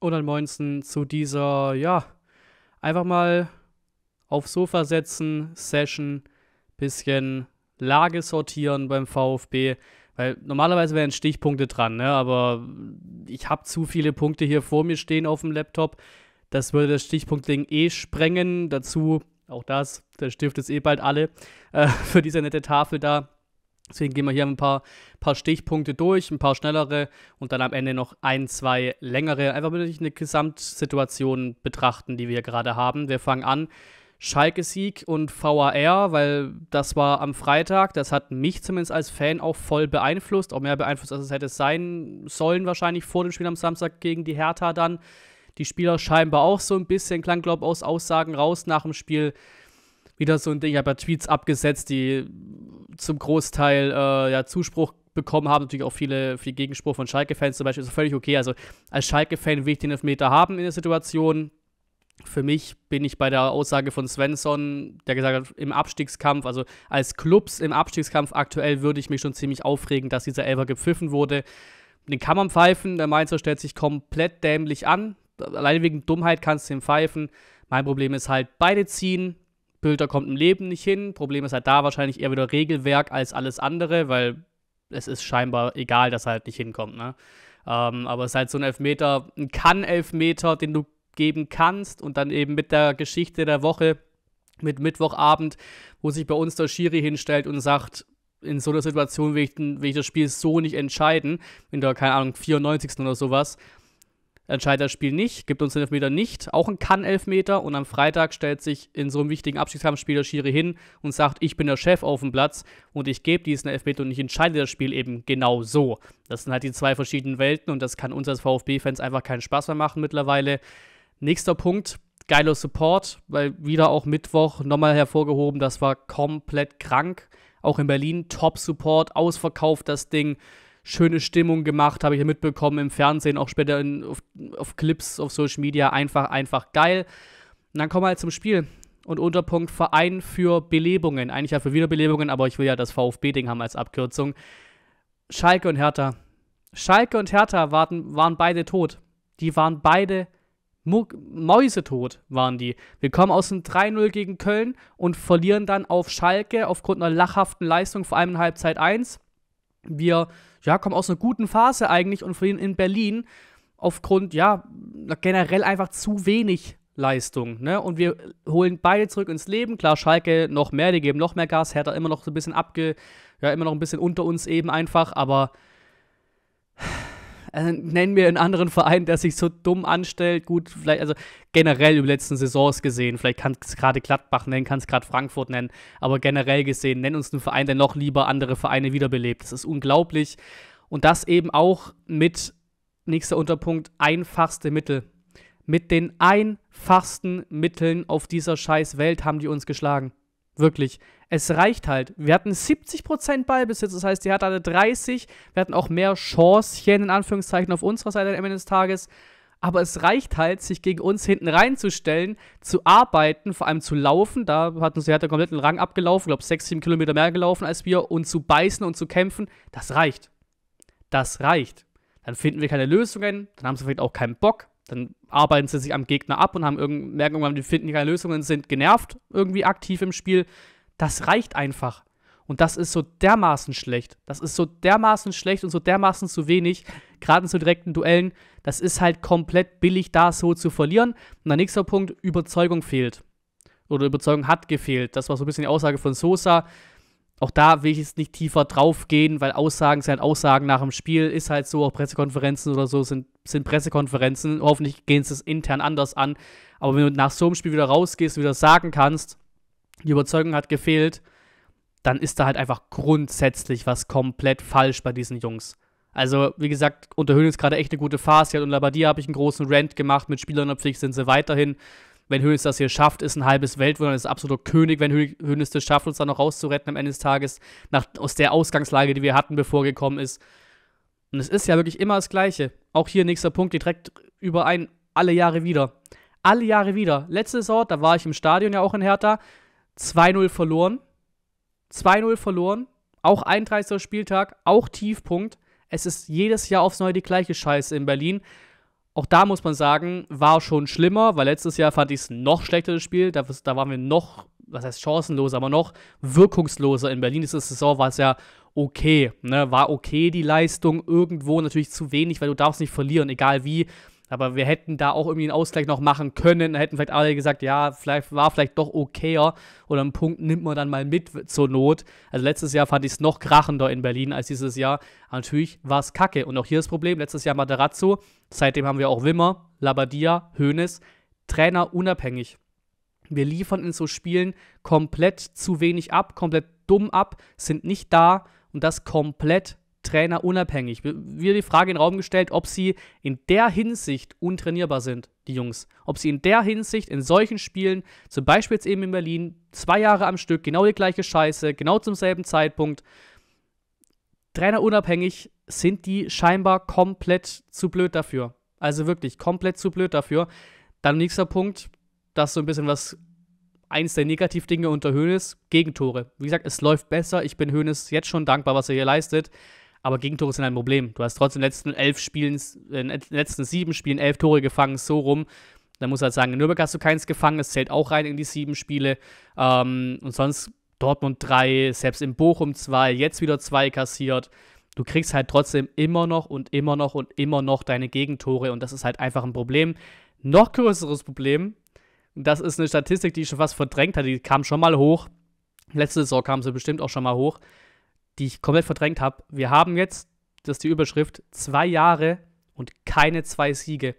Und dann 19 zu dieser, ja, einfach mal auf Sofa setzen, Session, bisschen Lage sortieren beim VfB. Weil normalerweise wären Stichpunkte dran, ne? aber ich habe zu viele Punkte hier vor mir stehen auf dem Laptop. Das würde das Stichpunktding eh sprengen. Dazu auch das, der Stift ist eh bald alle äh, für diese nette Tafel da. Deswegen gehen wir hier ein paar, paar Stichpunkte durch, ein paar schnellere und dann am Ende noch ein, zwei längere. Einfach wirklich eine Gesamtsituation betrachten, die wir hier gerade haben. Wir fangen an. Schalke-Sieg und VAR, weil das war am Freitag. Das hat mich zumindest als Fan auch voll beeinflusst. Auch mehr beeinflusst, als es hätte sein sollen, wahrscheinlich vor dem Spiel am Samstag gegen die Hertha dann. Die Spieler scheinbar auch so ein bisschen, klang, glaube ich, aus Aussagen raus nach dem Spiel wieder so ein Ding. Ich habe ja Tweets abgesetzt, die zum Großteil äh, ja, Zuspruch bekommen haben, natürlich auch viele, viel Gegenspruch von Schalke-Fans zum Beispiel, ist völlig okay. Also als Schalke-Fan will ich den Elfmeter haben in der Situation. Für mich bin ich bei der Aussage von Svensson, der gesagt hat, im Abstiegskampf, also als Clubs im Abstiegskampf aktuell würde ich mich schon ziemlich aufregen, dass dieser Elfer gepfiffen wurde. Den kann man pfeifen, der Mainzer stellt sich komplett dämlich an. Allein wegen Dummheit kannst du ihn pfeifen. Mein Problem ist halt, beide ziehen, Bilder kommt im Leben nicht hin. Problem ist halt da wahrscheinlich eher wieder Regelwerk als alles andere, weil es ist scheinbar egal, dass er halt nicht hinkommt. Ne? Ähm, aber es ist halt so ein Elfmeter, ein Kann-Elfmeter, den du geben kannst und dann eben mit der Geschichte der Woche, mit Mittwochabend, wo sich bei uns der Schiri hinstellt und sagt, in so einer Situation will ich, will ich das Spiel so nicht entscheiden, in der, keine Ahnung, 94. oder sowas, entscheidet das Spiel nicht, gibt uns den Elfmeter nicht, auch ein Kann-Elfmeter und am Freitag stellt sich in so einem wichtigen Abstiegskampfspiel der Schiri hin und sagt, ich bin der Chef auf dem Platz und ich gebe diesen Elfmeter und ich entscheide das Spiel eben genau so. Das sind halt die zwei verschiedenen Welten und das kann uns als VfB-Fans einfach keinen Spaß mehr machen mittlerweile. Nächster Punkt, geiler Support, weil wieder auch Mittwoch nochmal hervorgehoben, das war komplett krank. Auch in Berlin Top-Support, ausverkauft das Ding schöne Stimmung gemacht, habe ich ja mitbekommen im Fernsehen, auch später in, auf, auf, Clips, auf Social Media. Einfach, einfach geil. Und dann kommen wir halt zum Spiel. Und Unterpunkt Verein für Belebungen. Eigentlich ja für Wiederbelebungen, aber ich will ja das VfB-Ding haben als Abkürzung. Schalke und Hertha. Schalke und Hertha waren, waren beide tot. Die waren beide Mu mäusetot, waren die. Wir kommen aus dem 3-0 gegen Köln und verlieren dann auf Schalke aufgrund einer lachhaften Leistung, vor allem in Halbzeit 1. Wir ja, kommen aus einer guten Phase eigentlich und verlieren in Berlin aufgrund, ja, generell einfach zu wenig Leistung. Ne? Und wir holen beide zurück ins Leben. Klar, Schalke noch mehr, die geben noch mehr Gas, Hertha immer noch so ein bisschen abge, ja, immer noch ein bisschen unter uns eben einfach, aber also nennen wir einen anderen Verein, der sich so dumm anstellt. Gut, vielleicht, also generell über die letzten Saisons gesehen, vielleicht kann es gerade Gladbach nennen, kann es gerade Frankfurt nennen, aber generell gesehen, nenn uns einen Verein, der noch lieber andere Vereine wiederbelebt. Das ist unglaublich. Und das eben auch mit, nächster Unterpunkt, einfachste Mittel. Mit den einfachsten Mitteln auf dieser scheiß Welt haben die uns geschlagen. Wirklich es reicht halt. Wir hatten 70% Ballbesitz, das heißt, die hat alle 30. Wir hatten auch mehr Chancen, in Anführungszeichen, auf unserer Seite am Ende des Tages. Aber es reicht halt, sich gegen uns hinten reinzustellen, zu arbeiten, vor allem zu laufen. Da hat uns der komplett den Rang abgelaufen, glaube sechs, sieben Kilometer mehr gelaufen als wir und zu beißen und zu kämpfen. Das reicht. Das reicht. Dann finden wir keine Lösungen, dann haben sie vielleicht auch keinen Bock, dann arbeiten sie sich am Gegner ab und haben irgend, merken irgendwann, die finden keine Lösungen, sind genervt irgendwie aktiv im Spiel. Das reicht einfach. Und das ist so dermaßen schlecht. Das ist so dermaßen schlecht und so dermaßen zu wenig, gerade in so direkten Duellen. Das ist halt komplett billig, da so zu verlieren. Und der nächste Punkt, Überzeugung fehlt. Oder Überzeugung hat gefehlt. Das war so ein bisschen die Aussage von Sosa. Auch da will ich jetzt nicht tiefer drauf gehen, weil Aussagen sind halt Aussagen nach dem Spiel, ist halt so, auch Pressekonferenzen oder so sind, sind Pressekonferenzen. Hoffentlich gehen sie es intern anders an. Aber wenn du nach so einem Spiel wieder rausgehst und wieder sagen kannst, die Überzeugung hat gefehlt, dann ist da halt einfach grundsätzlich was komplett falsch bei diesen Jungs. Also, wie gesagt, unter ist gerade echt eine gute Phase. Und Labadia habe ich einen großen Rant gemacht. Mit Spielern in der Pflicht sind sie weiterhin. Wenn Hönes das hier schafft, ist ein halbes Weltwunder, ist absoluter König, wenn Hönes das schafft, uns dann noch rauszuretten am Ende des Tages, nach, aus der Ausgangslage, die wir hatten, bevor gekommen ist. Und es ist ja wirklich immer das Gleiche. Auch hier nächster Punkt, direkt überein, alle Jahre wieder. Alle Jahre wieder. Letzte Saison, da war ich im Stadion ja auch in Hertha, 2-0 verloren. 2-0 verloren. Auch 31. Spieltag, auch Tiefpunkt. Es ist jedes Jahr aufs Neue die gleiche Scheiße in Berlin. Auch da muss man sagen, war schon schlimmer, weil letztes Jahr fand ich es noch schlechteres Spiel. Da, da waren wir noch, was heißt chancenloser, aber noch wirkungsloser. In Berlin diese Saison war es ja okay. Ne? War okay die Leistung irgendwo, natürlich zu wenig, weil du darfst nicht verlieren, egal wie. Aber wir hätten da auch irgendwie einen Ausgleich noch machen können. Da Hätten vielleicht alle gesagt, ja, vielleicht war vielleicht doch okayer oder einen Punkt nimmt man dann mal mit zur Not. Also letztes Jahr fand ich es noch krachender in Berlin als dieses Jahr. Aber natürlich war es kacke. Und auch hier das Problem, letztes Jahr Materazzo, seitdem haben wir auch Wimmer, Labadia, Hoeneß, Trainer unabhängig. Wir liefern in so Spielen komplett zu wenig ab, komplett dumm ab, sind nicht da und das komplett Trainer unabhängig. Wird die Frage in den Raum gestellt, ob sie in der Hinsicht untrainierbar sind, die Jungs. Ob sie in der Hinsicht in solchen Spielen, zum Beispiel jetzt eben in Berlin, zwei Jahre am Stück, genau die gleiche Scheiße, genau zum selben Zeitpunkt, Trainer unabhängig, sind die scheinbar komplett zu blöd dafür. Also wirklich komplett zu blöd dafür. Dann nächster Punkt, das so ein bisschen was eins der Negativdinge unter Hoeneß, Gegentore. Wie gesagt, es läuft besser. Ich bin Hoeneß jetzt schon dankbar, was er hier leistet. Aber Gegentore sind halt ein Problem. Du hast trotzdem in den letzten elf Spielen, äh, in den letzten sieben Spielen elf Tore gefangen, so rum. Dann muss halt sagen, in Nürnberg hast du keins gefangen, es zählt auch rein in die sieben Spiele. Ähm, und sonst Dortmund drei, selbst in Bochum zwei, jetzt wieder zwei kassiert. Du kriegst halt trotzdem immer noch und immer noch und immer noch deine Gegentore und das ist halt einfach ein Problem. Noch größeres Problem, das ist eine Statistik, die ich schon fast verdrängt hatte, die kam schon mal hoch. Letzte Saison kam sie bestimmt auch schon mal hoch die ich komplett verdrängt habe. Wir haben jetzt, das ist die Überschrift, zwei Jahre und keine zwei Siege.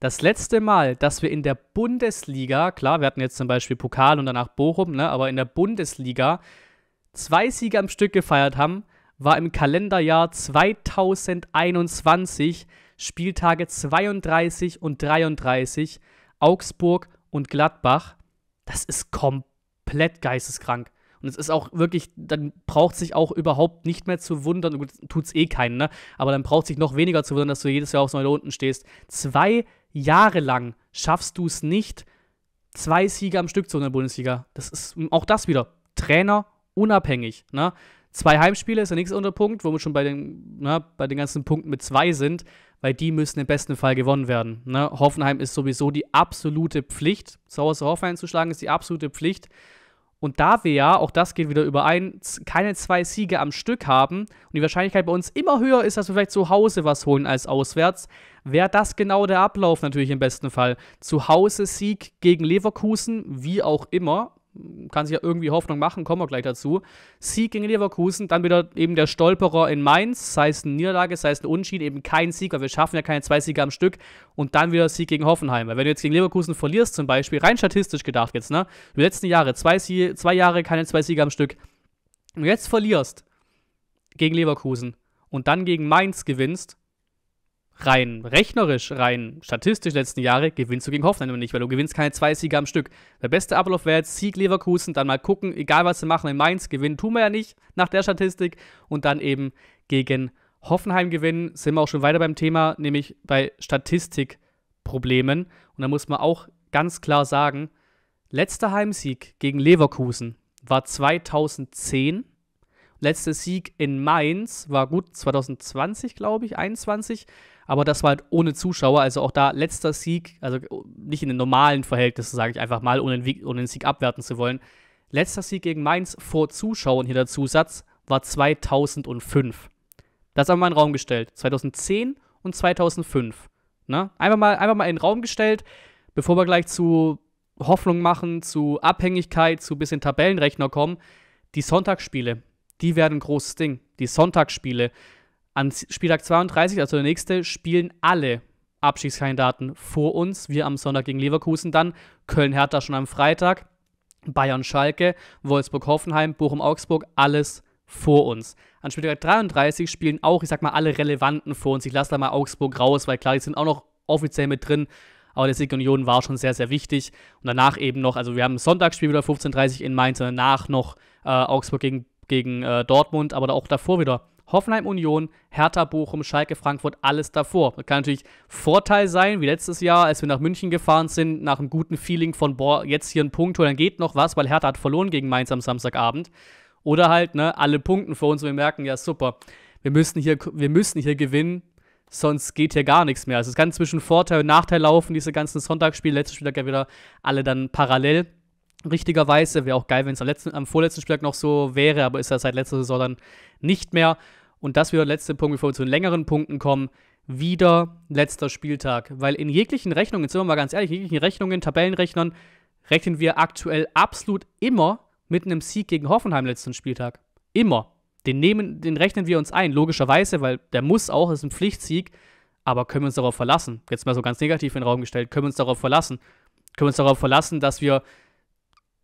Das letzte Mal, dass wir in der Bundesliga, klar, wir hatten jetzt zum Beispiel Pokal und danach Bochum, ne, aber in der Bundesliga zwei Siege am Stück gefeiert haben, war im Kalenderjahr 2021, Spieltage 32 und 33, Augsburg und Gladbach. Das ist komplett geisteskrank. Und es ist auch wirklich, dann braucht sich auch überhaupt nicht mehr zu wundern, tut es eh keinen, ne? Aber dann braucht sich noch weniger zu wundern, dass du jedes Jahr aufs Neue da unten stehst. Zwei Jahre lang schaffst du es nicht, zwei Siege am Stück zu holen in der Bundesliga. Das ist auch das wieder. Trainer unabhängig, ne? Zwei Heimspiele ist der nächste Unterpunkt, wo wir schon bei den, na, ne, bei den ganzen Punkten mit zwei sind, weil die müssen im besten Fall gewonnen werden. Ne? Hoffenheim ist sowieso die absolute Pflicht. Zu Hoffenheim zu schlagen ist die absolute Pflicht. Und da wir ja, auch das geht wieder überein, keine zwei Siege am Stück haben und die Wahrscheinlichkeit bei uns immer höher ist, dass wir vielleicht zu Hause was holen als auswärts, wäre das genau der Ablauf natürlich im besten Fall. Zu Hause Sieg gegen Leverkusen, wie auch immer, kann sich ja irgendwie Hoffnung machen, kommen wir gleich dazu. Sieg gegen Leverkusen, dann wieder eben der Stolperer in Mainz, sei es eine Niederlage, sei es ein Unschied, eben kein Sieg, weil wir schaffen ja keine zwei Siege am Stück und dann wieder Sieg gegen Hoffenheim. Weil wenn du jetzt gegen Leverkusen verlierst zum Beispiel, rein statistisch gedacht jetzt, ne, die letzten Jahre, zwei, Sie zwei Jahre, keine zwei Siege am Stück, und jetzt verlierst gegen Leverkusen und dann gegen Mainz gewinnst, rein rechnerisch, rein statistisch letzten Jahre gewinnst du gegen Hoffenheim nicht, weil du gewinnst keine zwei Siege am Stück. Der beste Ablauf wäre jetzt Sieg Leverkusen, dann mal gucken, egal was sie machen in Mainz, gewinnen tun wir ja nicht nach der Statistik und dann eben gegen Hoffenheim gewinnen, sind wir auch schon weiter beim Thema, nämlich bei Statistikproblemen und da muss man auch ganz klar sagen, letzter Heimsieg gegen Leverkusen war 2010 Letzter Sieg in Mainz war gut 2020, glaube ich, 21 aber das war halt ohne Zuschauer, also auch da letzter Sieg, also nicht in den normalen Verhältnissen, sage ich einfach mal, ohne, ohne den Sieg abwerten zu wollen. Letzter Sieg gegen Mainz vor Zuschauern hier der Zusatz war 2005. Das haben wir mal in den Raum gestellt. 2010 und 2005. Ne? Einfach, mal, einfach mal in den Raum gestellt, bevor wir gleich zu Hoffnung machen, zu Abhängigkeit, zu ein bisschen Tabellenrechner kommen. Die Sonntagsspiele, die werden ein großes Ding. Die Sonntagsspiele, an Spieltag 32, also der nächste, spielen alle Abschiedskandidaten vor uns. Wir am Sonntag gegen Leverkusen, dann Köln-Hertha schon am Freitag, Bayern-Schalke, Wolfsburg-Hoffenheim, Bochum-Augsburg, alles vor uns. An Spieltag 33 spielen auch, ich sag mal, alle Relevanten vor uns. Ich lasse da mal Augsburg raus, weil klar, die sind auch noch offiziell mit drin. Aber der Sieg Union war schon sehr, sehr wichtig. Und danach eben noch, also wir haben ein Sonntagsspiel wieder 15.30 in Mainz und danach noch äh, Augsburg gegen, gegen äh, Dortmund, aber auch davor wieder Hoffenheim Union, Hertha Bochum, Schalke Frankfurt, alles davor. Das kann natürlich Vorteil sein, wie letztes Jahr, als wir nach München gefahren sind, nach einem guten Feeling von, boah, jetzt hier ein Punkt holen, dann geht noch was, weil Hertha hat verloren gegen Mainz am Samstagabend. Oder halt, ne, alle Punkten für uns und wir merken, ja, super, wir müssen hier, wir müssen hier gewinnen, sonst geht hier gar nichts mehr. Also es kann zwischen Vorteil und Nachteil laufen, diese ganzen Sonntagsspiele, letzten Spieltag ja wieder alle dann parallel. Richtigerweise wäre auch geil, wenn es am, am vorletzten Spieltag noch so wäre, aber ist ja seit letzter Saison dann nicht mehr und das wieder der letzte Punkt, bevor wir zu den längeren Punkten kommen, wieder letzter Spieltag. Weil in jeglichen Rechnungen, jetzt sind wir mal ganz ehrlich, in jeglichen Rechnungen, Tabellenrechnern, rechnen wir aktuell absolut immer mit einem Sieg gegen Hoffenheim letzten Spieltag. Immer. Den, nehmen, den rechnen wir uns ein, logischerweise, weil der muss auch, ist ein Pflichtsieg. Aber können wir uns darauf verlassen? Jetzt mal so ganz negativ in den Raum gestellt, können wir uns darauf verlassen? Können wir uns darauf verlassen, dass wir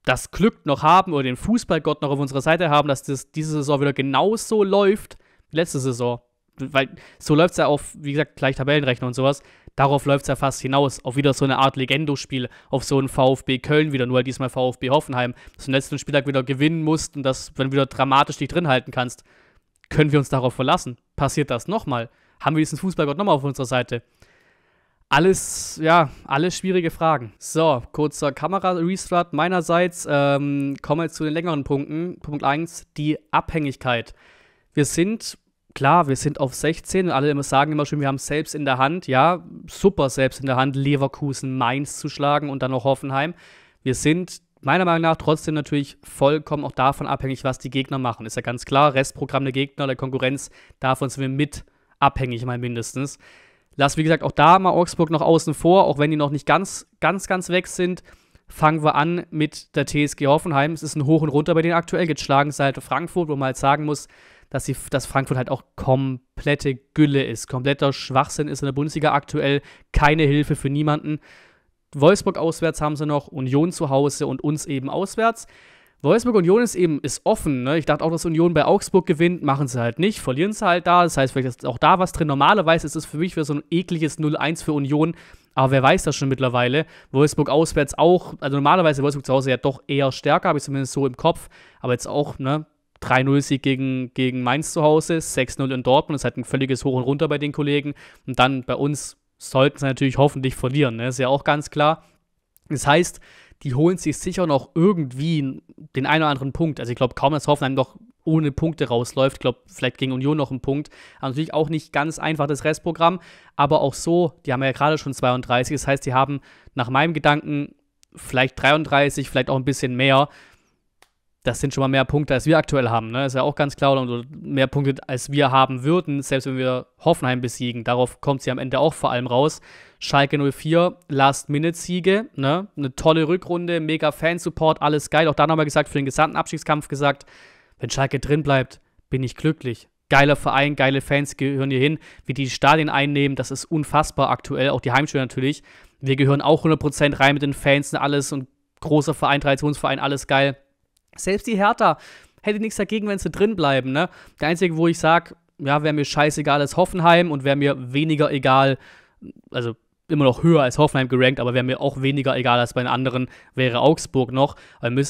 das Glück noch haben oder den Fußballgott noch auf unserer Seite haben, dass das diese Saison wieder genauso läuft, letzte Saison. Weil so läuft es ja auf, wie gesagt, gleich Tabellenrechner und sowas. Darauf läuft es ja fast hinaus. Auf wieder so eine Art Legendospiel auf so ein VfB Köln wieder, nur halt diesmal VfB Hoffenheim, dass du den letzten Spieltag wieder gewinnen musst und das wenn du wieder dramatisch dich drin halten kannst. Können wir uns darauf verlassen? Passiert das nochmal? Haben wir diesen Fußballgott nochmal auf unserer Seite? Alles, ja, alles schwierige Fragen. So, kurzer Kamera-Restart meinerseits. Ähm, kommen wir jetzt zu den längeren Punkten. Punkt 1, die Abhängigkeit. Wir sind klar, wir sind auf 16 und alle immer sagen immer schön, wir haben selbst in der Hand, ja, super selbst in der Hand, Leverkusen, Mainz zu schlagen und dann noch Hoffenheim. Wir sind meiner Meinung nach trotzdem natürlich vollkommen auch davon abhängig, was die Gegner machen. Ist ja ganz klar, Restprogramm der Gegner, der Konkurrenz, davon sind wir mit abhängig, mal mindestens. Lass, wie gesagt, auch da mal Augsburg noch außen vor, auch wenn die noch nicht ganz, ganz, ganz weg sind. Fangen wir an mit der TSG Hoffenheim. Es ist ein Hoch und Runter bei denen aktuell. Jetzt schlagen sie halt Frankfurt, wo man halt sagen muss, dass, sie, dass Frankfurt halt auch komplette Gülle ist. Kompletter Schwachsinn ist in der Bundesliga aktuell. Keine Hilfe für niemanden. Wolfsburg auswärts haben sie noch, Union zu Hause und uns eben auswärts. Wolfsburg Union ist eben ist offen. Ne? Ich dachte auch, dass Union bei Augsburg gewinnt, machen sie halt nicht, verlieren sie halt da. Das heißt, vielleicht ist auch da was drin. Normalerweise ist es für mich wieder so ein ekliges 0-1 für Union, aber wer weiß das schon mittlerweile? Wolfsburg auswärts auch, also normalerweise Wolfsburg zu Hause ja doch eher stärker, habe ich zumindest so im Kopf, aber jetzt auch, ne? 3-0-Sieg gegen, gegen Mainz zu Hause, 6-0 in Dortmund. Das ist halt ein völliges Hoch und Runter bei den Kollegen. Und dann bei uns sollten sie natürlich hoffentlich verlieren. Ne? Ist ja auch ganz klar. Das heißt, die holen sich sicher noch irgendwie den einen oder anderen Punkt. Also ich glaube kaum, dass Hoffenheim noch ohne Punkte rausläuft. Ich glaube, vielleicht gegen Union noch einen Punkt. Aber natürlich auch nicht ganz einfach das Restprogramm. Aber auch so, die haben ja gerade schon 32. Das heißt, die haben nach meinem Gedanken vielleicht 33, vielleicht auch ein bisschen mehr das sind schon mal mehr Punkte, als wir aktuell haben. Ne? Ist ja auch ganz klar. Und mehr Punkte, als wir haben würden, selbst wenn wir Hoffenheim besiegen. Darauf kommt sie am Ende auch vor allem raus. Schalke 04, Last-Minute-Siege. Ne? Eine tolle Rückrunde, mega Fansupport, alles geil. Auch da nochmal gesagt, für den gesamten Abstiegskampf gesagt, wenn Schalke drin bleibt, bin ich glücklich. Geiler Verein, geile Fans gehören hier hin. Wie die Stadien einnehmen, das ist unfassbar aktuell. Auch die Heimspiele natürlich. Wir gehören auch 100% rein mit den Fans und alles. Und großer Verein, Traditionsverein, alles geil selbst die Hertha hätte nichts dagegen, wenn sie drin bleiben. Ne? Der einzige, wo ich sage, ja, wäre mir scheißegal ist Hoffenheim und wäre mir weniger egal, also immer noch höher als Hoffenheim gerankt, aber wäre mir auch weniger egal als bei den anderen, wäre Augsburg noch,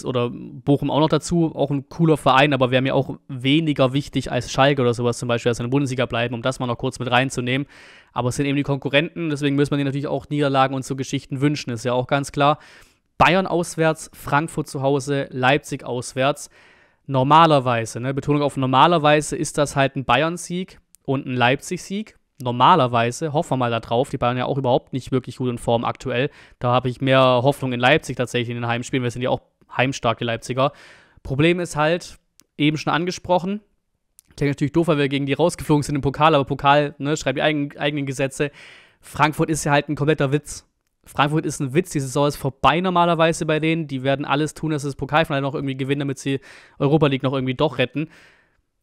oder Bochum auch noch dazu, auch ein cooler Verein, aber wäre mir auch weniger wichtig als Schalke oder sowas zum Beispiel, dass in der Bundesliga bleiben, um das mal noch kurz mit reinzunehmen. Aber es sind eben die Konkurrenten, deswegen müssen wir denen natürlich auch Niederlagen und so Geschichten wünschen, ist ja auch ganz klar. Bayern auswärts, Frankfurt zu Hause, Leipzig auswärts. Normalerweise, ne, Betonung auf normalerweise, ist das halt ein Bayern-Sieg und ein Leipzig-Sieg. Normalerweise, hoffen wir mal da drauf, die Bayern ja auch überhaupt nicht wirklich gut in Form aktuell. Da habe ich mehr Hoffnung in Leipzig tatsächlich in den Heimspielen, wir sind ja auch heimstarke Leipziger. Problem ist halt, eben schon angesprochen, klingt natürlich doof, weil wir gegen die rausgeflogen sind im Pokal, aber Pokal ne, schreibt die eigenen, eigenen Gesetze. Frankfurt ist ja halt ein kompletter Witz. Frankfurt ist ein Witz, die Saison ist vorbei normalerweise bei denen. Die werden alles tun, dass sie das Pokalfinale noch irgendwie gewinnen, damit sie Europa League noch irgendwie doch retten.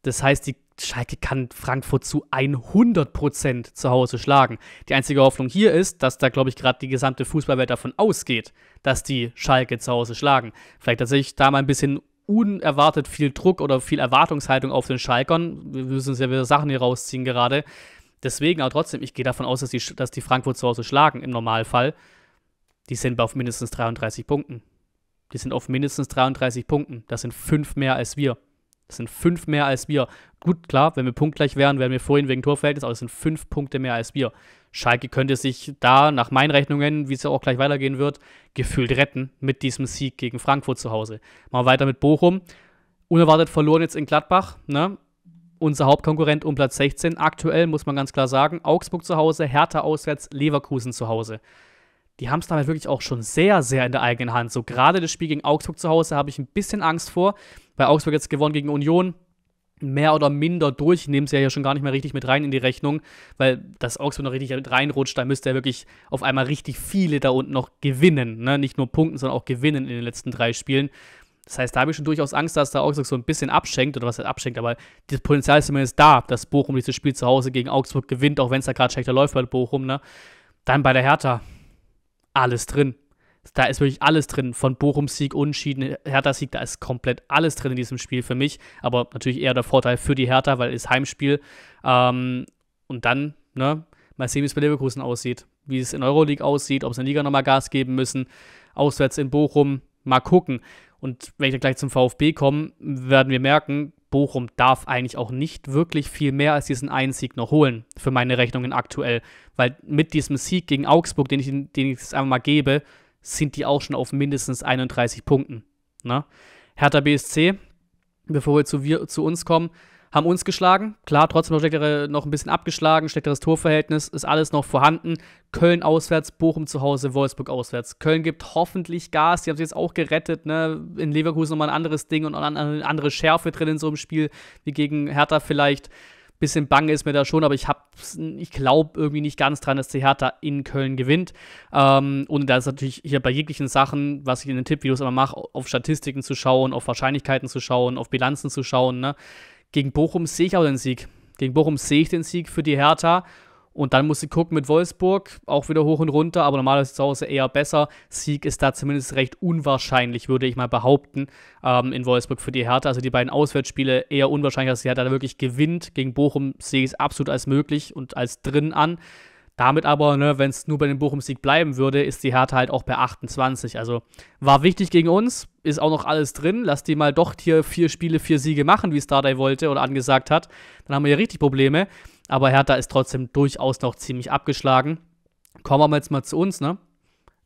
Das heißt, die Schalke kann Frankfurt zu 100% zu Hause schlagen. Die einzige Hoffnung hier ist, dass da, glaube ich, gerade die gesamte Fußballwelt davon ausgeht, dass die Schalke zu Hause schlagen. Vielleicht tatsächlich da mal ein bisschen unerwartet viel Druck oder viel Erwartungshaltung auf den Schalkern. Wir müssen uns ja wieder Sachen hier rausziehen gerade. Deswegen, aber trotzdem, ich gehe davon aus, dass die, dass die Frankfurt zu Hause schlagen im Normalfall. Die sind auf mindestens 33 Punkten. Die sind auf mindestens 33 Punkten. Das sind fünf mehr als wir. Das sind fünf mehr als wir. Gut, klar, wenn wir punktgleich wären, wären wir vorhin wegen Torverhältnis, aber es sind fünf Punkte mehr als wir. Schalke könnte sich da, nach meinen Rechnungen, wie es ja auch gleich weitergehen wird, gefühlt retten mit diesem Sieg gegen Frankfurt zu Hause. Mal weiter mit Bochum. Unerwartet verloren jetzt in Gladbach, ne? unser Hauptkonkurrent um Platz 16 aktuell, muss man ganz klar sagen. Augsburg zu Hause, Hertha auswärts, Leverkusen zu Hause. Die haben es damit wirklich auch schon sehr, sehr in der eigenen Hand. So gerade das Spiel gegen Augsburg zu Hause habe ich ein bisschen Angst vor, weil Augsburg jetzt gewonnen gegen Union. Mehr oder minder durch, nehmen sie ja hier schon gar nicht mehr richtig mit rein in die Rechnung, weil das Augsburg noch richtig reinrutscht, da müsste er wirklich auf einmal richtig viele da unten noch gewinnen. Ne? Nicht nur punkten, sondern auch gewinnen in den letzten drei Spielen. Das heißt, da habe ich schon durchaus Angst, dass da Augsburg so ein bisschen abschenkt, oder was heißt abschenkt, aber das Potenzial ist zumindest da, dass Bochum dieses Spiel zu Hause gegen Augsburg gewinnt, auch wenn es da gerade schlechter läuft bei Bochum, ne? Dann bei der Hertha. Alles drin. Da ist wirklich alles drin. Von bochum Sieg, Unentschieden, Hertha Sieg, da ist komplett alles drin in diesem Spiel für mich. Aber natürlich eher der Vorteil für die Hertha, weil es Heimspiel. Ähm, und dann, ne? Mal sehen, wie es bei Leverkusen aussieht. Wie es in Euroleague aussieht, ob es in der Liga nochmal Gas geben müssen. Auswärts in Bochum. Mal gucken. Und wenn ich dann gleich zum VfB komme, werden wir merken, Bochum darf eigentlich auch nicht wirklich viel mehr als diesen einen Sieg noch holen, für meine Rechnungen aktuell. Weil mit diesem Sieg gegen Augsburg, den ich, den ich jetzt einfach mal gebe, sind die auch schon auf mindestens 31 Punkten. Ne? Hertha BSC, bevor wir zu, wir, zu uns kommen, haben uns geschlagen. Klar, trotzdem noch ein bisschen abgeschlagen, schlechteres Torverhältnis, ist alles noch vorhanden. Köln auswärts, Bochum zu Hause, Wolfsburg auswärts. Köln gibt hoffentlich Gas, die haben sich jetzt auch gerettet. Ne? In Leverkusen nochmal ein anderes Ding und eine andere Schärfe drin in so einem Spiel, wie gegen Hertha vielleicht. Bisschen bange ist mir da schon, aber ich, hab, ich glaube irgendwie nicht ganz dran, dass die Hertha in Köln gewinnt. Ähm, und da ist natürlich hier bei jeglichen Sachen, was ich in den Tippvideos immer mache, auf Statistiken zu schauen, auf Wahrscheinlichkeiten zu schauen, auf Bilanzen zu schauen. Ne? Gegen Bochum sehe ich auch den Sieg. Gegen Bochum sehe ich den Sieg für die Hertha. Und dann muss sie gucken mit Wolfsburg, auch wieder hoch und runter, aber normalerweise zu Hause eher besser. Sieg ist da zumindest recht unwahrscheinlich, würde ich mal behaupten, ähm, in Wolfsburg für die Hertha. Also die beiden Auswärtsspiele eher unwahrscheinlich, dass die Hertha da wirklich gewinnt. Gegen Bochum sehe ich es absolut als möglich und als drin an. Damit aber, ne, wenn es nur bei dem Bochum-Sieg bleiben würde, ist die Hertha halt auch bei 28. Also war wichtig gegen uns, ist auch noch alles drin. Lass die mal doch hier vier Spiele, vier Siege machen, wie Starday wollte oder angesagt hat. Dann haben wir hier richtig Probleme. Aber Hertha ist trotzdem durchaus noch ziemlich abgeschlagen. Kommen wir jetzt mal zu uns, ne?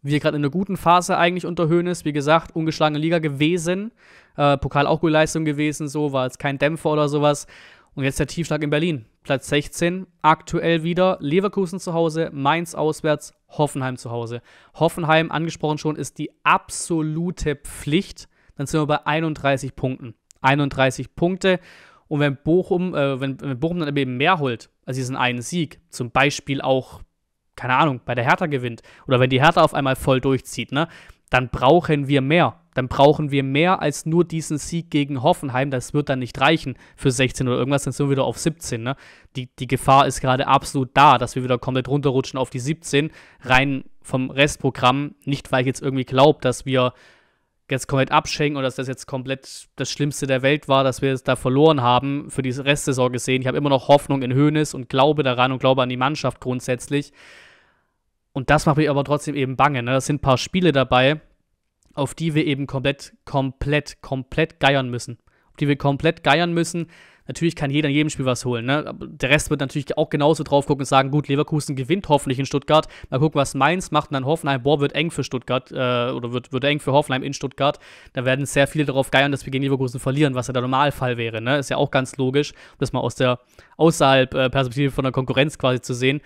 Wir gerade in einer guten Phase eigentlich unter Höhnes. Wie gesagt, ungeschlagene Liga gewesen. Äh, Pokal auch gute Leistung gewesen, so war jetzt kein Dämpfer oder sowas. Und jetzt der Tiefschlag in Berlin. Platz 16, aktuell wieder Leverkusen zu Hause, Mainz auswärts, Hoffenheim zu Hause. Hoffenheim, angesprochen schon, ist die absolute Pflicht. Dann sind wir bei 31 Punkten. 31 Punkte. Und wenn Bochum, äh, wenn, wenn, Bochum dann eben mehr holt, als diesen einen Sieg, zum Beispiel auch, keine Ahnung, bei der Hertha gewinnt, oder wenn die Hertha auf einmal voll durchzieht, ne, dann brauchen wir mehr. Dann brauchen wir mehr als nur diesen Sieg gegen Hoffenheim. Das wird dann nicht reichen für 16 oder irgendwas, dann sind wir wieder auf 17. Ne? Die, die Gefahr ist gerade absolut da, dass wir wieder komplett runterrutschen auf die 17, rein vom Restprogramm. Nicht, weil ich jetzt irgendwie glaube, dass wir jetzt komplett abschenken oder dass das jetzt komplett das Schlimmste der Welt war, dass wir es da verloren haben für die Restsaison gesehen. Ich habe immer noch Hoffnung in Hönes und glaube daran und glaube an die Mannschaft grundsätzlich. Und das macht mich aber trotzdem eben bange. Ne? Das sind ein paar Spiele dabei, auf die wir eben komplett, komplett, komplett geiern müssen. Auf die wir komplett geiern müssen. Natürlich kann jeder in jedem Spiel was holen. Ne? Der Rest wird natürlich auch genauso drauf gucken und sagen: Gut, Leverkusen gewinnt hoffentlich in Stuttgart. Mal gucken, was Mainz macht. Und dann Hoffenheim, boah, wird eng für Stuttgart äh, oder wird, wird eng für Hoffenheim in Stuttgart. Da werden sehr viele darauf geiern, dass wir gegen Leverkusen verlieren, was ja der Normalfall wäre. Ne? Ist ja auch ganz logisch, um das mal aus der außerhalb äh, Perspektive von der Konkurrenz quasi zu sehen.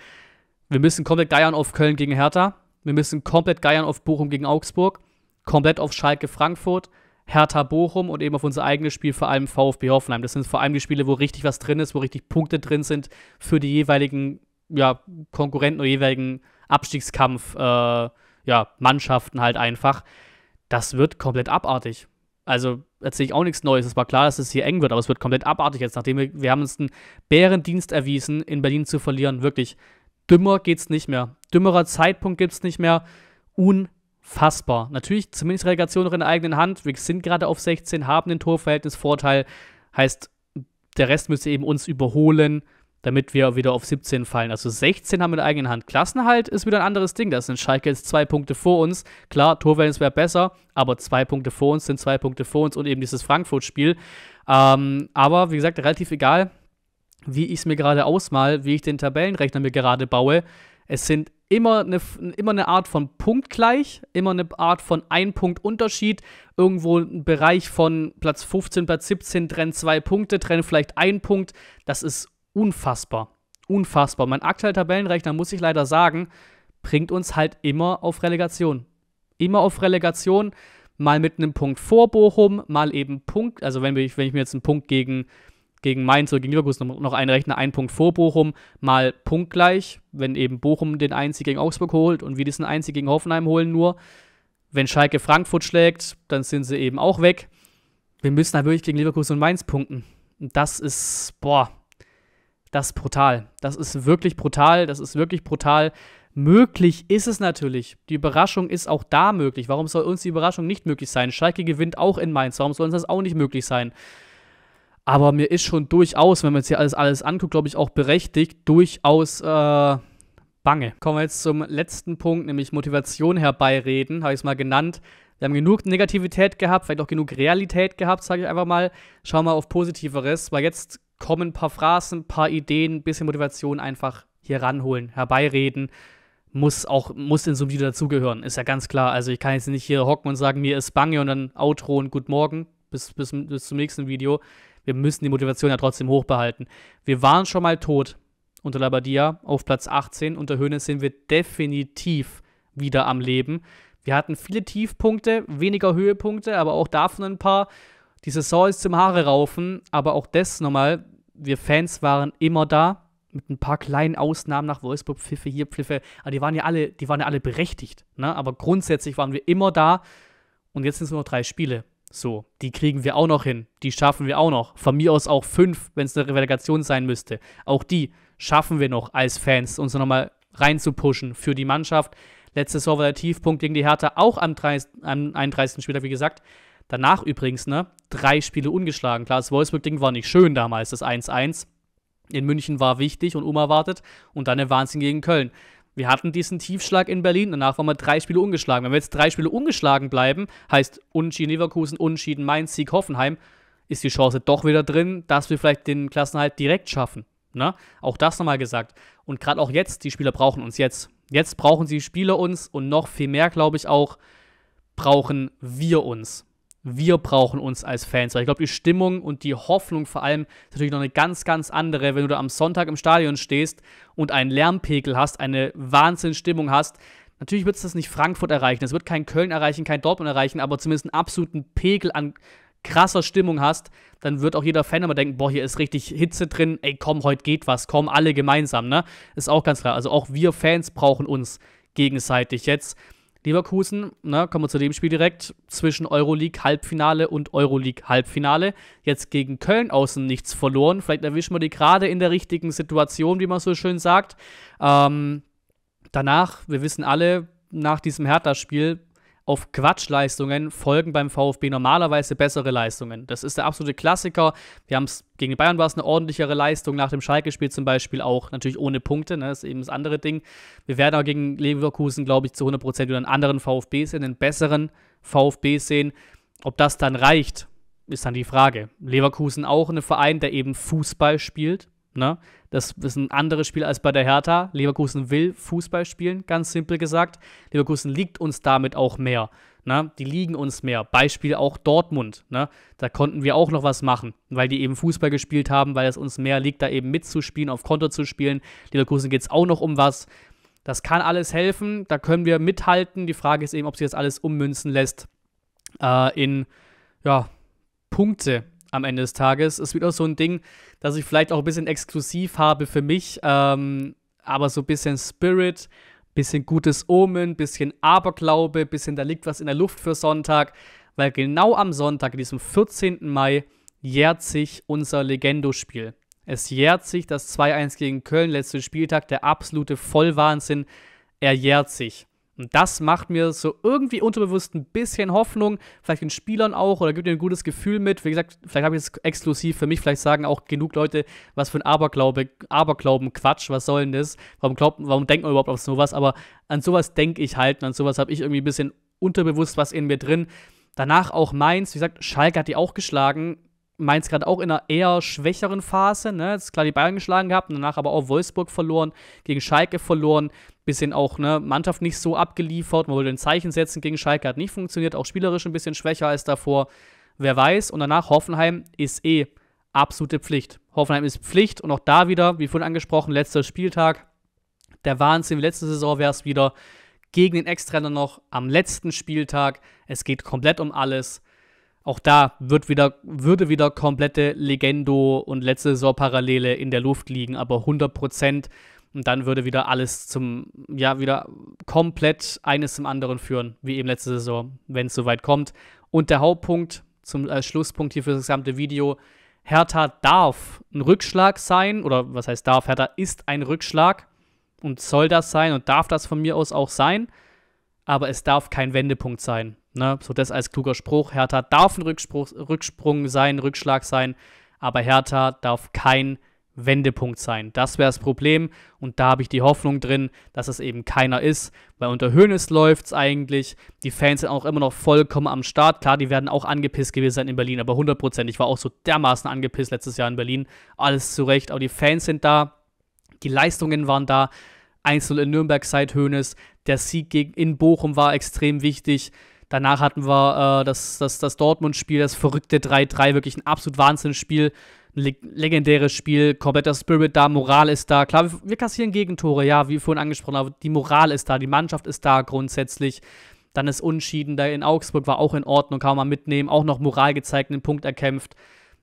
Wir müssen komplett geiern auf Köln gegen Hertha. Wir müssen komplett geiern auf Bochum gegen Augsburg. Komplett auf Schalke Frankfurt. Hertha Bochum und eben auf unser eigenes Spiel, vor allem VfB Hoffenheim. Das sind vor allem die Spiele, wo richtig was drin ist, wo richtig Punkte drin sind für die jeweiligen ja, Konkurrenten oder jeweiligen Abstiegskampf, äh, ja, Mannschaften halt einfach. Das wird komplett abartig. Also erzähle ich auch nichts Neues. Es war klar, dass es hier eng wird, aber es wird komplett abartig jetzt, nachdem wir, wir haben uns einen Bärendienst erwiesen, in Berlin zu verlieren. Wirklich, Dümmer geht's nicht mehr. Dümmerer Zeitpunkt gibt's nicht mehr. Unfassbar. Natürlich zumindest Relegation noch in der eigenen Hand. Wir sind gerade auf 16, haben den Torverhältnisvorteil. Heißt, der Rest müsste eben uns überholen, damit wir wieder auf 17 fallen. Also 16 haben wir in der eigenen Hand. Klassenhalt ist wieder ein anderes Ding. Das sind Schalke jetzt zwei Punkte vor uns. Klar, Torverhältnis wäre besser, aber zwei Punkte vor uns sind zwei Punkte vor uns und eben dieses Frankfurt-Spiel. Ähm, aber wie gesagt, relativ egal wie ich es mir gerade ausmal, wie ich den Tabellenrechner mir gerade baue. Es sind immer eine, immer eine Art von Punktgleich, immer eine Art von ein Punkt Unterschied. Irgendwo ein Bereich von Platz 15, Platz 17 trennen zwei Punkte, trennen vielleicht ein Punkt. Das ist unfassbar. Unfassbar. Mein aktueller Tabellenrechner, muss ich leider sagen, bringt uns halt immer auf Relegation. Immer auf Relegation. Mal mit einem Punkt vor Bochum, mal eben Punkt. Also, wenn ich, wenn ich mir jetzt einen Punkt gegen gegen Mainz oder gegen Leverkusen noch einrechne, ein Punkt vor Bochum, mal punktgleich, wenn eben Bochum den Einzig gegen Augsburg holt und wir diesen Einzig gegen Hoffenheim holen nur. Wenn Schalke Frankfurt schlägt, dann sind sie eben auch weg. Wir müssen halt wirklich gegen Leverkusen und Mainz punkten. Und das ist, boah, das ist brutal. Das ist wirklich brutal, das ist wirklich brutal. Möglich ist es natürlich. Die Überraschung ist auch da möglich. Warum soll uns die Überraschung nicht möglich sein? Schalke gewinnt auch in Mainz. Warum soll uns das auch nicht möglich sein? Aber mir ist schon durchaus, wenn man jetzt hier alles, alles anguckt, glaube ich, auch berechtigt, durchaus äh, bange. Kommen wir jetzt zum letzten Punkt, nämlich Motivation herbeireden, habe ich es mal genannt. Wir haben genug Negativität gehabt, vielleicht auch genug Realität gehabt, sage ich einfach mal. Schauen wir auf Positiveres, weil jetzt kommen ein paar Phrasen, ein paar Ideen, ein bisschen Motivation einfach hier ranholen, herbeireden. Muss auch, muss in so einem Video dazugehören, ist ja ganz klar. Also ich kann jetzt nicht hier hocken und sagen, mir ist bange und dann Outro und Guten morgen, bis, bis, bis zum nächsten Video wir müssen die Motivation ja trotzdem hochbehalten. Wir waren schon mal tot unter Labadia auf Platz 18. Unter Hönes sind wir definitiv wieder am Leben. Wir hatten viele Tiefpunkte, weniger Höhepunkte, aber auch davon ein paar. Die Saison ist zum Haare raufen, aber auch das nochmal. Wir Fans waren immer da, mit ein paar kleinen Ausnahmen nach Wolfsburg, Pfiffe hier, Pfiffe. Aber die waren ja alle, die waren ja alle berechtigt. Ne? Aber grundsätzlich waren wir immer da. Und jetzt sind es nur noch drei Spiele. So, die kriegen wir auch noch hin. Die schaffen wir auch noch. Von mir aus auch fünf, wenn es eine Relegation sein müsste. Auch die schaffen wir noch als Fans, uns nochmal reinzupuschen für die Mannschaft. Letztes Jahr war der Tiefpunkt gegen die Hertha auch am, 30, am 31. Spieltag, wie gesagt. Danach übrigens, ne, drei Spiele ungeschlagen. Klar, das Wolfsburg-Ding war nicht schön damals, das 1-1. In München war wichtig und unerwartet. Und dann der Wahnsinn gegen Köln. Wir hatten diesen Tiefschlag in Berlin, danach waren wir drei Spiele ungeschlagen. Wenn wir jetzt drei Spiele ungeschlagen bleiben, heißt Unentschieden Leverkusen, Unentschieden Mainz, Sieg Hoffenheim, ist die Chance doch wieder drin, dass wir vielleicht den Klassenhalt direkt schaffen. Ne? Auch das nochmal gesagt. Und gerade auch jetzt, die Spieler brauchen uns jetzt. Jetzt brauchen die Spieler uns und noch viel mehr, glaube ich, auch brauchen wir uns wir brauchen uns als Fans. Weil ich glaube, die Stimmung und die Hoffnung vor allem ist natürlich noch eine ganz, ganz andere, wenn du da am Sonntag im Stadion stehst und einen Lärmpegel hast, eine Wahnsinnsstimmung hast. Natürlich wird es das nicht Frankfurt erreichen, es wird kein Köln erreichen, kein Dortmund erreichen, aber zumindest einen absoluten Pegel an krasser Stimmung hast, dann wird auch jeder Fan immer denken, boah, hier ist richtig Hitze drin, ey, komm, heute geht was, komm, alle gemeinsam, ne? Ist auch ganz klar. Also auch wir Fans brauchen uns gegenseitig jetzt. Leverkusen, ne, kommen wir zu dem Spiel direkt, zwischen Euroleague-Halbfinale und Euroleague-Halbfinale. Jetzt gegen Köln außen nichts verloren. Vielleicht erwischen wir die gerade in der richtigen Situation, wie man so schön sagt. Ähm, danach, wir wissen alle, nach diesem Hertha-Spiel auf Quatschleistungen folgen beim VfB normalerweise bessere Leistungen. Das ist der absolute Klassiker. Wir haben es gegen Bayern war es eine ordentlichere Leistung, nach dem Schalke-Spiel zum Beispiel auch, natürlich ohne Punkte, ne, das ist eben das andere Ding. Wir werden aber gegen Leverkusen, glaube ich, zu 100% wieder einen anderen VfB sehen, einen besseren VfB sehen. Ob das dann reicht, ist dann die Frage. Leverkusen auch ein Verein, der eben Fußball spielt, ne? Das ist ein anderes Spiel als bei der Hertha. Leverkusen will Fußball spielen, ganz simpel gesagt. Leverkusen liegt uns damit auch mehr. Ne? Die liegen uns mehr. Beispiel auch Dortmund. Ne? Da konnten wir auch noch was machen, weil die eben Fußball gespielt haben, weil es uns mehr liegt, da eben mitzuspielen, auf Konto zu spielen. Leverkusen geht es auch noch um was. Das kann alles helfen, da können wir mithalten. Die Frage ist eben, ob sich das alles ummünzen lässt äh, in ja, Punkte am Ende des Tages. Es Ist wieder so ein Ding, das ich vielleicht auch ein bisschen exklusiv habe für mich, ähm, aber so ein bisschen Spirit, bisschen gutes Omen, bisschen Aberglaube, bisschen da liegt was in der Luft für Sonntag, weil genau am Sonntag, diesem 14. Mai, jährt sich unser Legendospiel. Es jährt sich das 2-1 gegen Köln, letzten Spieltag, der absolute Vollwahnsinn. Er jährt sich. Und das macht mir so irgendwie unterbewusst ein bisschen Hoffnung, vielleicht den Spielern auch oder gibt ihnen ein gutes Gefühl mit. Wie gesagt, vielleicht habe ich es exklusiv für mich, vielleicht sagen auch genug Leute, was für ein Aberglaube, Aberglauben, Quatsch, was soll denn das? Warum, glaubt, warum denkt man überhaupt auf sowas? Aber an sowas denke ich halt und an sowas habe ich irgendwie ein bisschen unterbewusst was in mir drin. Danach auch Mainz, wie gesagt, Schalke hat die auch geschlagen Mainz gerade auch in einer eher schwächeren Phase. Ne? Jetzt klar die Bayern geschlagen gehabt, danach aber auch Wolfsburg verloren, gegen Schalke verloren, bisschen auch ne, Mannschaft nicht so abgeliefert. Man wollte ein Zeichen setzen gegen Schalke, hat nicht funktioniert, auch spielerisch ein bisschen schwächer als davor. Wer weiß. Und danach Hoffenheim ist eh absolute Pflicht. Hoffenheim ist Pflicht und auch da wieder, wie vorhin angesprochen, letzter Spieltag. Der Wahnsinn, letzte Saison wäre es wieder. Gegen den Ex-Trainer noch am letzten Spieltag. Es geht komplett um alles auch da wird wieder, würde wieder komplette Legendo und letzte Saison Parallele in der Luft liegen, aber 100 Und dann würde wieder alles zum, ja, wieder komplett eines zum anderen führen, wie eben letzte Saison, wenn es soweit kommt. Und der Hauptpunkt zum äh, Schlusspunkt hier für das gesamte Video. Hertha darf ein Rückschlag sein, oder was heißt darf? Hertha ist ein Rückschlag und soll das sein und darf das von mir aus auch sein, aber es darf kein Wendepunkt sein. Ne? So das als kluger Spruch. Hertha darf ein Rückspruch, Rücksprung sein, Rückschlag sein, aber Hertha darf kein Wendepunkt sein. Das wäre das Problem und da habe ich die Hoffnung drin, dass es eben keiner ist, weil unter Hönes läuft es eigentlich. Die Fans sind auch immer noch vollkommen am Start. Klar, die werden auch angepisst gewesen sein in Berlin, aber 100%. Ich war auch so dermaßen angepisst letztes Jahr in Berlin. Alles zurecht, aber die Fans sind da, die Leistungen waren da. 1 in Nürnberg seit Hönes, der Sieg in Bochum war extrem wichtig. Danach hatten wir äh, das, das, das Dortmund-Spiel, das verrückte 3-3, wirklich ein absolut Wahnsinnsspiel. Ein legendäres Spiel, kompletter Spirit da, Moral ist da. Klar, wir, wir kassieren Gegentore, ja, wie vorhin angesprochen, aber die Moral ist da, die Mannschaft ist da grundsätzlich. Dann ist Unschieden da in Augsburg, war auch in Ordnung, kann man mitnehmen. Auch noch Moral gezeigt, einen Punkt erkämpft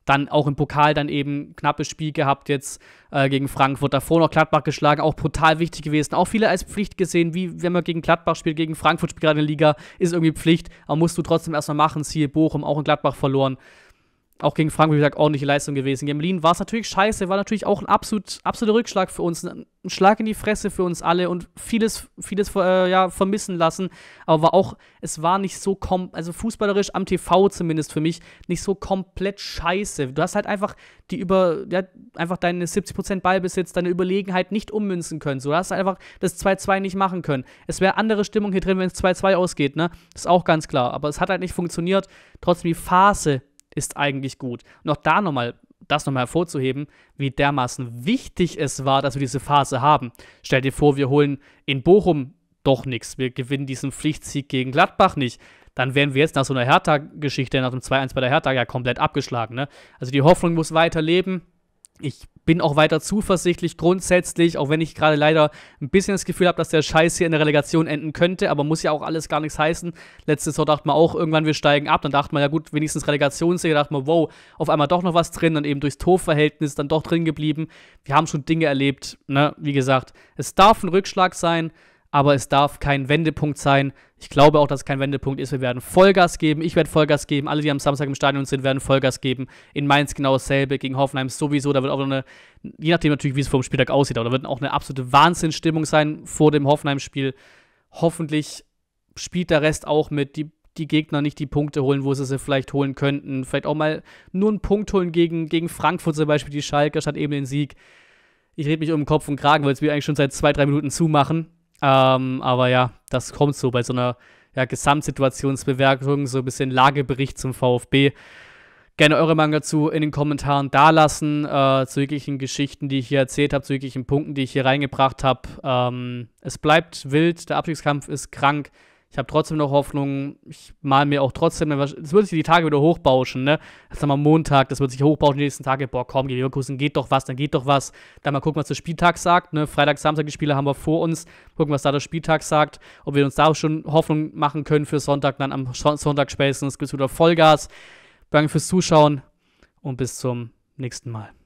dann auch im Pokal dann eben knappes Spiel gehabt jetzt äh, gegen Frankfurt. Davor noch Gladbach geschlagen, auch brutal wichtig gewesen. Auch viele als Pflicht gesehen, wie wenn man gegen Gladbach spielt, gegen Frankfurt spielt gerade in der Liga, ist irgendwie Pflicht, aber musst du trotzdem erstmal machen. Siehe Bochum, auch in Gladbach verloren auch gegen Frankfurt, wie gesagt, ordentliche Leistung gewesen. Gegen Berlin war es natürlich scheiße, war natürlich auch ein absolut, absoluter Rückschlag für uns, ein Schlag in die Fresse für uns alle und vieles, vieles äh, ja, vermissen lassen. Aber war auch, es war nicht so, kom also fußballerisch am TV zumindest für mich, nicht so komplett scheiße. Du hast halt einfach die über, ja, einfach deine 70% Ballbesitz, deine Überlegenheit nicht ummünzen können. So, du hast halt einfach das 2-2 nicht machen können. Es wäre andere Stimmung hier drin, wenn es 2-2 ausgeht, ne? Das ist auch ganz klar. Aber es hat halt nicht funktioniert. Trotzdem die Phase ist eigentlich gut. Und auch da nochmal, das nochmal hervorzuheben, wie dermaßen wichtig es war, dass wir diese Phase haben. Stell dir vor, wir holen in Bochum doch nichts. Wir gewinnen diesen Pflichtsieg gegen Gladbach nicht. Dann wären wir jetzt nach so einer Hertha-Geschichte, nach dem 2-1 bei der Hertha ja komplett abgeschlagen. Ne? Also die Hoffnung muss weiterleben. Ich bin auch weiter zuversichtlich grundsätzlich, auch wenn ich gerade leider ein bisschen das Gefühl habe, dass der Scheiß hier in der Relegation enden könnte, aber muss ja auch alles gar nichts heißen. Letztes Jahr dachte man auch, irgendwann wir steigen ab, dann dachte man ja gut, wenigstens Relegationssiege, dachte man, wow, auf einmal doch noch was drin, dann eben durchs Torverhältnis dann doch drin geblieben. Wir haben schon Dinge erlebt, ne, wie gesagt, es darf ein Rückschlag sein, aber es darf kein Wendepunkt sein. Ich glaube auch, dass es kein Wendepunkt ist. Wir werden Vollgas geben. Ich werde Vollgas geben. Alle, die am Samstag im Stadion sind, werden Vollgas geben. In Mainz genau dasselbe. Gegen Hoffenheim sowieso. Da wird auch eine, je nachdem natürlich, wie es vor dem Spieltag aussieht, aber da wird auch eine absolute Wahnsinnsstimmung sein vor dem Hoffenheim-Spiel. Hoffentlich spielt der Rest auch mit. Die, die Gegner nicht die Punkte holen, wo sie sie vielleicht holen könnten. Vielleicht auch mal nur einen Punkt holen gegen, gegen Frankfurt zum Beispiel, die Schalker, statt eben den Sieg. Ich rede mich um den Kopf und Kragen, weil es mir eigentlich schon seit zwei, drei Minuten zumachen. Ähm, aber ja, das kommt so bei so einer ja, Gesamtsituationsbewertung, so ein bisschen Lagebericht zum VfB. Gerne eure Meinung dazu in den Kommentaren dalassen, äh, zu jeglichen Geschichten, die ich hier erzählt habe, zu jeglichen Punkten, die ich hier reingebracht habe. Ähm, es bleibt wild, der Abstiegskampf ist krank. Ich habe trotzdem noch Hoffnung. Ich mal mir auch trotzdem, es wird sich die Tage wieder hochbauschen, ne? Das ist mal Montag, das wird sich hochbauschen, die nächsten Tage. Boah, komm, gegen Leverkusen geht doch was, dann geht doch was. Dann mal gucken, was der Spieltag sagt, ne? Freitag, Samstag, die Spiele haben wir vor uns. Gucken, was da der Spieltag sagt. Ob wir uns da schon Hoffnung machen können für Sonntag, dann am Sonntag spätestens. Gibt's wieder Vollgas. Danke fürs Zuschauen und bis zum nächsten Mal.